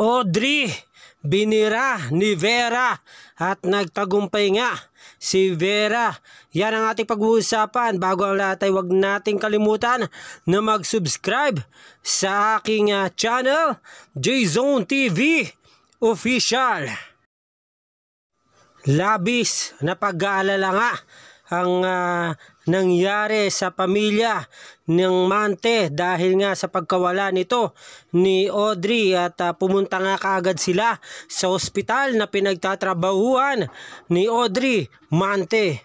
Audrey binira ni Vera at nagtagumpay nga si Vera. Yan ang ating pag-uusapan. Bago ang lahat ay huwag nating kalimutan na mag-subscribe sa aking ah, channel, J-Zone TV Official. Labis na pag-aalala nga ang uh, nangyari sa pamilya ng Mante dahil nga sa pagkawala nito ni Audrey at uh, pumunta nga kaagad sila sa ospital na pinagtatrabahuhan ni Audrey Mante.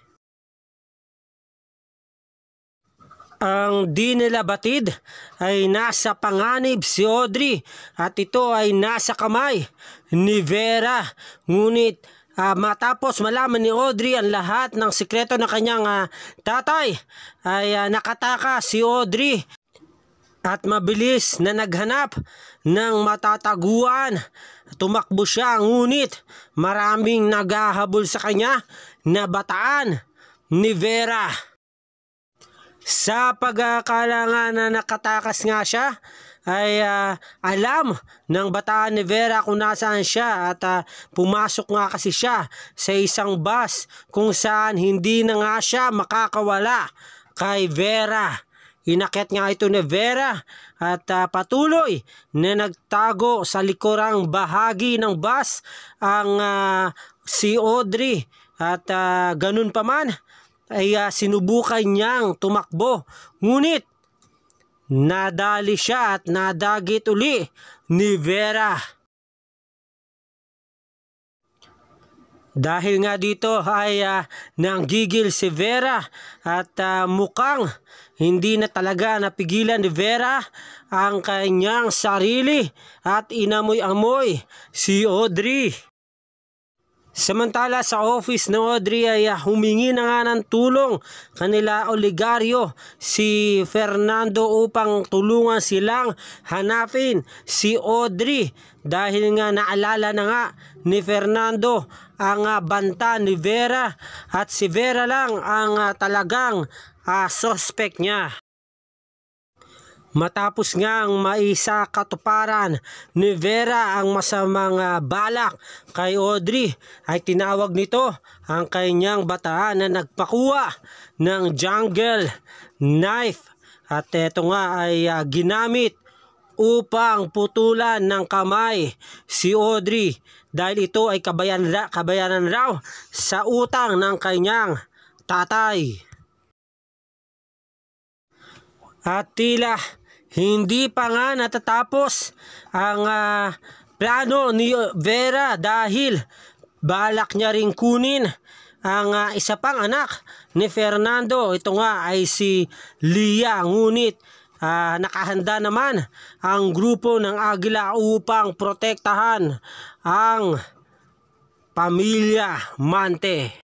ang di nila batid ay nasa panganib si Audrey at ito ay nasa kamay ni Vera. Ngunit uh, matapos malaman ni Audrey ang lahat ng sikreto ng kanyang uh, tatay ay uh, nakataka si Audrey at mabilis na naghanap ng matataguan. Tumakbo siya ngunit maraming naghahabol sa kanya na bataan ni Vera. Sa pagkakalangan na nakatakas nga siya ay uh, alam ng bataan ni Vera kung nasaan siya at uh, pumasok nga kasi siya sa isang bus kung saan hindi na nga siya makakawala kay Vera. Inakyat nga ito ni Vera at uh, patuloy na nagtago sa likurang bahagi ng bus ang uh, si Audrey at uh, ganun pa man ay uh, sinubukan niyang tumakbo. Ngunit Nadali siya at nadagit uli ni Vera. Dahil nga dito ay uh, nanggigil si Vera at uh, mukhang hindi na talaga napigilan ni Vera ang kanyang sarili at inamoy-amoy si Audrey. Samantala sa office ng Audrey ay ah, humingi na nga ng tulong kanila oligaryo si Fernando upang tulungan silang hanapin si Audrey dahil nga naalala na nga ni Fernando ang ah, banta ni Vera at si Vera lang ang ah, talagang uh, suspect niya. Matapos nga ang maisa katuparan ni Vera ang masamang ah, balak kay Audrey ay tinawag nito ang kanyang bataan na nagpakuha ng jungle knife at ito nga ay uh, ginamit upang putulan ng kamay si Audrey dahil ito ay kabayan, kabayanan raw sa utang ng kanyang tatay. At tila hindi pa nga natatapos ang uh, plano ni Vera dahil balak niya ring kunin ang uh, isa pang anak ni Fernando. Ito nga ay si Lia ngunit uh, nakahanda naman ang grupo ng Agila upang protektahan ang pamilya Mante.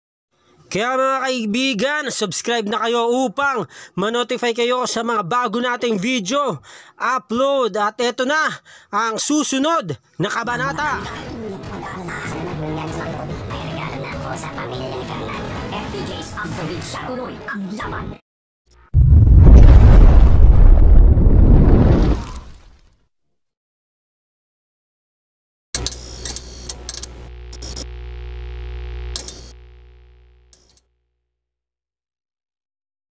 Kaya mga kaibigan, subscribe na kayo upang manotify kayo sa mga bago nating video, upload at eto na ang susunod na kabanata. Sa pamilya ni Fernando, FDJs ang tuwid sa tuloy ang laban.